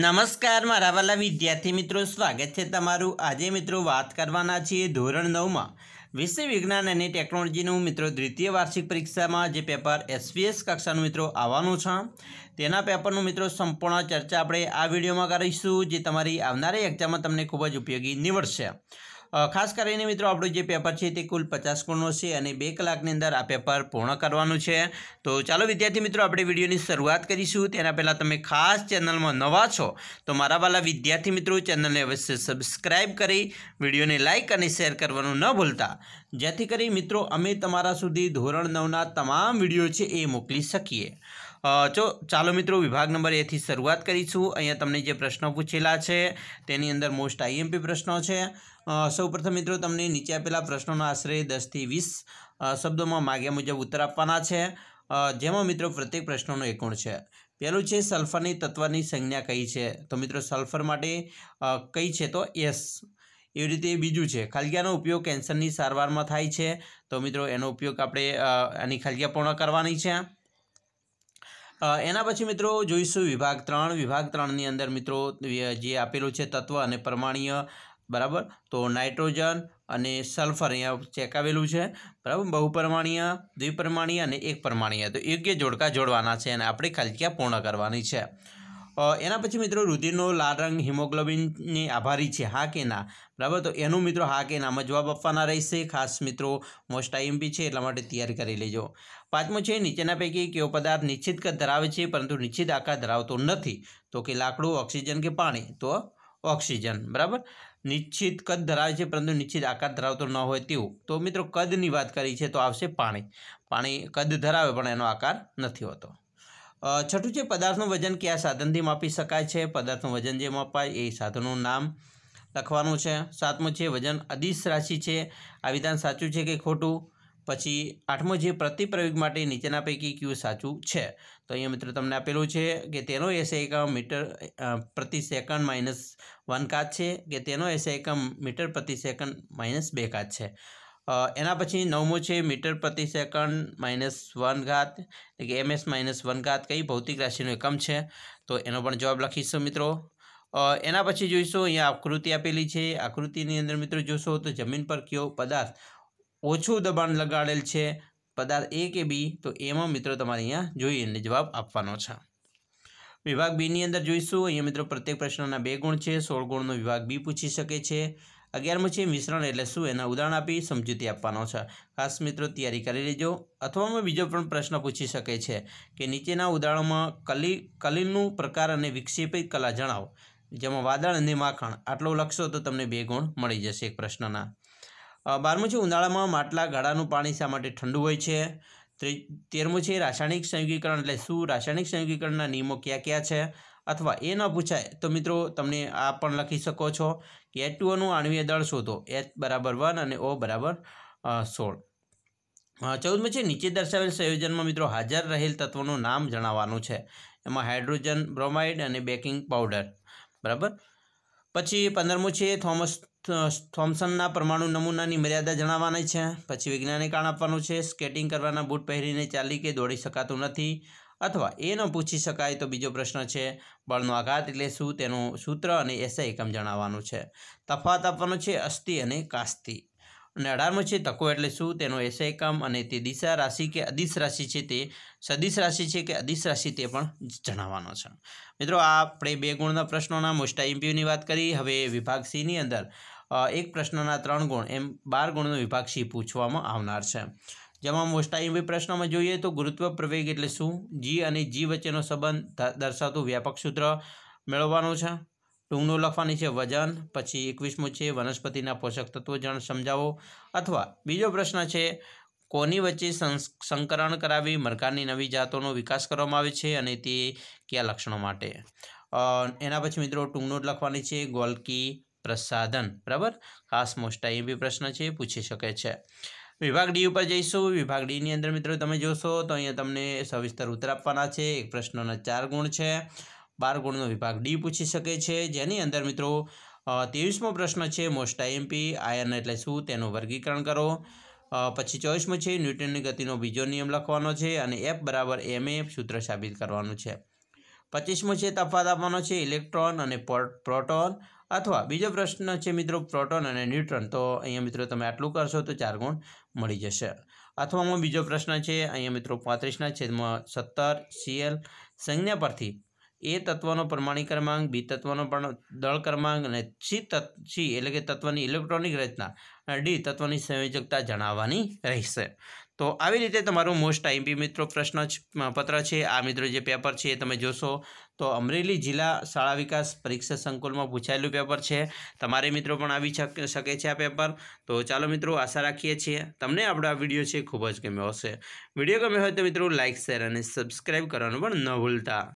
નમસ્કાર મારા વાલા વિદ્યાર્થી મિત્રો સ્વાગત છે તમારું આજે મિત્રો વાત કરવાના છીએ ધોરણ નવમાં વિશ્વ વિજ્ઞાન અને ટેકનોલોજીનું મિત્રો દ્વિતીય વાર્ષિક પરીક્ષામાં જે પેપર એસવીએસ કક્ષાનું મિત્રો આવવાનું છે તેના પેપરનું મિત્રો સંપૂર્ણ ચર્ચા આપણે આ વિડીયોમાં કરીશું જે તમારી આવનારી એક્ઝામમાં તમને ખૂબ જ ઉપયોગી નીવડશે ખાસ કરીને મિત્રો આપણું જે પેપર છે તે કુલ પચાસ ગુણનું છે અને બે કલાકની અંદર આ પેપર પૂર્ણ કરવાનું છે તો ચાલો વિદ્યાર્થી મિત્રો આપણે વિડીયોની શરૂઆત કરીશું તેના પહેલાં તમે ખાસ ચેનલમાં નવા છો તો મારા વાલા વિદ્યાર્થી મિત્રો ચેનલને અવશ્ય સબસ્ક્રાઈબ કરી વિડીયોને લાઇક અને શેર કરવાનું ન ભૂલતા જેથી કરી મિત્રો અમે તમારા સુધી ધોરણ નવના તમામ વિડીયો છે એ મોકલી શકીએ જો ચાલો મિત્રો વિભાગ નંબર એથી શરૂઆત કરીશું અહીંયા તમને જે પ્રશ્નો પૂછેલા છે તેની અંદર મોસ્ટ આઈએમપી પ્રશ્નો છે સૌપ્રથમ મિત્રો તમને નીચે આપેલા પ્રશ્નોના આશરે દસથી વીસ શબ્દોમાં માગ્યા મુજબ ઉત્તર આપવાના છે જેમાં મિત્રો પ્રત્યેક પ્રશ્નોનો એક છે પહેલું છે સલ્ફરની તત્વની સંજ્ઞા કઈ છે તો મિત્રો સલ્ફર માટે કઈ છે તો યસ એવી રીતે બીજું છે ખાલગીયાનો ઉપયોગ કેન્સરની સારવારમાં થાય છે તો મિત્રો એનો ઉપયોગ આપણે આની ખાલગીયા પૂર્ણ કરવાની છે એના પછી મિત્રો જોઈશું વિભાગ ત્રણ વિભાગ ત્રણની અંદર મિત્રો જે આપેલું છે તત્વ અને પરમાણીય બરાબર તો નાઇટ્રોજન અને સલ્ફર અહીંયા ચેકાવેલું છે બરાબર બહુપરમાણીય દ્વિપરમાણીય અને એક પરમાણીય તો યોગ્ય જોડકા જોડવાના છે અને આપણે ખલકિયા પૂર્ણ કરવાની છે એના પછી મિત્રો રુધિરનો લાલ રંગ હિમોગ્લોબિનની આભારી છે હા કે ના બરાબર તો એનું મિત્રો હા કે નામાં જવાબ આપવાના રહેશે ખાસ મિત્રો મોસ્ટ આઈએમપી છે એટલા માટે તૈયાર કરી લેજો પાંચમું છે નીચેના પૈકી કયો પદાર્થ નિશ્ચિત કદ ધરાવે છે પરંતુ નિશ્ચિત આકાર ધરાવતો નથી તો કે લાકડું ઓક્સિજન કે પાણી તો ઓક્સિજન બરાબર નિશ્ચિત કદ ધરાવે છે પરંતુ નિશ્ચિત આકાર ધરાવતો ન હોય તેવું તો મિત્રો કદની વાત કરી છે તો આવશે પાણી પાણી કદ ધરાવે પણ એનો આકાર નથી હોતો છઠ્ઠું છે પદાર્થનું વજન કયા સાધનથી માપી શકાય છે પદાર્થનું વજન જે માપાય એ સાધનનું નામ લખવાનું છે સાતમું છે વજન અદિશ રાશિ છે આ વિધાન સાચું છે કે ખોટું પછી આઠમો જે પ્રતિપ્રયોગ માટે નીચેના પૈકી કયું સાચું છે તો અહીંયા મિત્રો તમને આપેલું છે કે તેનો એસે એકમ મીટર પ્રતિ સેકન્ડ માઇનસ વન કાચ છે કે તેનો એસે એકમ મીટર પ્રતિ સેકન્ડ માઇનસ બે કાચ છે એના પછી નવમું છે મીટર પ્રતિ સેકન્ડ માઇનસ વન ઘાત એટલે કે એમએસ માઇનસ વન ઘાત કઈ ભૌતિક રાશિનો એકમ છે તો એનો પણ જવાબ લખીશું મિત્રો એના પછી જોઈશું અહીંયા આકૃતિ આપેલી છે આકૃતિની અંદર મિત્રો જોશો તો જમીન પર કયો પદાર્થ ઓછું દબાણ લગાડેલ છે પદાર્થ એ કે બી તો એમાં મિત્રો તમારે અહીંયા જોઈને જવાબ આપવાનો છે વિભાગ બીની અંદર જોઈશું અહીંયા મિત્રો પ્રત્યેક પ્રશ્નના બે ગુણ છે સોળ ગુણનો વિભાગ બી પૂછી શકે છે અગિયારમાં છે મિશ્રણ એટલે શું એના ઉદાહરણ આપી સમજૂતી આપવાનો છે ખાસ મિત્રો તૈયારી કરી લેજો અથવામાં બીજો પણ પ્રશ્ન પૂછી શકે છે કે નીચેના ઉદાહરણોમાં કલી કલીનું પ્રકાર અને વિક્ષેપિત કલા જણાવો જેમાં વાદળ અને માખણ આટલું લખશો તો તમને બે ગુણ મળી જશે એક પ્રશ્નના બારમું છે ઉનાળામાં માટલા ગાળાનું પાણી શા માટે ઠંડુ હોય છે તેરમું છે રાસાયણિક સંયુગીકરણ એટલે શું રાસાયણિક સંયુગીકરણના નિયમો ક્યાં ક્યાં છે અથવા એ ન પૂછાય તો મિત્રો તમને આ પણ લખી શકો છો કે એચ ટુઓનું આણવીય દળ શોધો એચ બરાબર વન અને ઓ બરાબર સોળ ચૌદમાં છે નીચે દર્શાવેલ સંયોજનમાં મિત્રો હાજર રહેલ તત્વોનું નામ જણાવવાનું છે એમાં હાઇડ્રોજન બ્રોમાઇડ અને બેકિંગ પાવડર બરાબર પછી પંદરમું છે થોમસ થોમ્સનના પરમાણુ નમૂનાની મર્યાદા જણાવવાની છે પછી વૈજ્ઞાનિક કારણ આપવાનું છે સ્કેટિંગ કરવાના બૂટ પહેરીને ચાલી કે દોડી શકાતું નથી અથવા એ ન પૂછી શકાય તો બીજો પ્રશ્ન છે બળનો આઘાત એટલે શું તેનું સૂત્ર અને એસઆઈ એકમ જણાવવાનું છે તફાત આપવાનો છે અસ્થિ અને કાસ્તી અને અઢારમું છે તકો એટલે શું તેનો એસઆઈ એકમ અને તે દિશા રાશિ કે અદિશ રાશિ છે તે સદિશ રાશિ છે કે અદિશ રાશિ તે પણ જણાવવાનો છે મિત્રો આ આપણે બે ગુણના પ્રશ્નોના મોસ્ટા ઇમ્પ્યુની વાત કરી હવે વિભાગ સીની અંદર એક પ્રશ્નના ત્રણ ગુણ એમ બાર ગુણનો વિભાગ સી પૂછવામાં આવનાર છે જેમાં મોસ્ટ આઈએમપી પ્રશ્નમાં જોઈએ તો ગુરુત્વ પ્રવેગ એટલે શું જી અને જી વચ્ચેનો સંબંધ દર્શાવતું વ્યાપક સૂત્ર મેળવવાનું છે ટૂંકનું લખવાની છે વજન પછી એકવીસમું છે વનસ્પતિના પોષક તત્વો જણ સમજાવો અથવા બીજો પ્રશ્ન છે કોની વચ્ચે સંકરણ કરાવી મરકારની નવી જાતોનો વિકાસ કરવામાં આવે છે અને તે કયા લક્ષણો માટે એના પછી મિત્રો ટૂંકનોટ લખવાની છે ગોલકી પ્રસાધન બરાબર ખાસ મોસ્ટ બી પ્રશ્ન છે પૂછી શકે છે વિભાગ ડી ઉપર જઈશું વિભાગ ડીની અંદર મિત્રો તમે જોશો તો અહીંયા તમને સવિસ્તર ઉત્તર આપવાના છે એક પ્રશ્નના ચાર ગુણ છે બાર ગુણનો વિભાગ ડી પૂછી શકે છે જેની અંદર મિત્રો ત્રેવીસમો પ્રશ્ન છે મોસ્ટા એમપી આયન એટલે શું તેનું વર્ગીકરણ કરો પછી ચોવીસમો છે ન્યૂટનની ગતિનો બીજો નિયમ લખવાનો છે અને એફ બરાબર એમ સૂત્ર સાબિત કરવાનું છે પચીસમો છે તફાત આપવાનો છે ઇલેક્ટ્રોન અને પ્રોટોન અથવા બીજો પ્રશ્ન છે મિત્રો પ્રોટોન અને ન્યુટ્રોન તો અહીંયા મિત્રો તમે આટલું કરશો તો ચાર ગુણ મળી જશે અથવામાં બીજો પ્રશ્ન છે અહીંયા મિત્રો પાંત્રીસના છેદમાં સત્તર સીએલ સંજ્ઞા પરથી એ તત્વનો પરમાણિક ક્રમાંક બી તત્વનો પણ દળ ક્રમાંક અને સી તત્વ સી એટલે કે તત્વની ઇલેક્ટ્રોનિક રચના અને ડી તત્વની સંયોજકતા જણાવવાની રહેશે તો આવી રીતે તમારું મોસ્ટ ટાઈમ બી મિત્રો પ્રશ્ન પત્ર છે આ મિત્રો જે પેપર છે એ તમે જોશો તો અમરેલી જિલ્લા શાળા વિકાસ પરીક્ષા સંકુલમાં પૂછાયેલું પેપર છે તમારે મિત્રો પણ આવી શકે છે આ પેપર તો ચાલો મિત્રો આશા રાખીએ છીએ તમને આપણો આ વિડીયો છે ખૂબ જ ગમ્યો હશે વિડીયો ગમ્યો હોય તો મિત્રો લાઇક શેર અને સબસ્ક્રાઈબ કરવાનું પણ ન ભૂલતા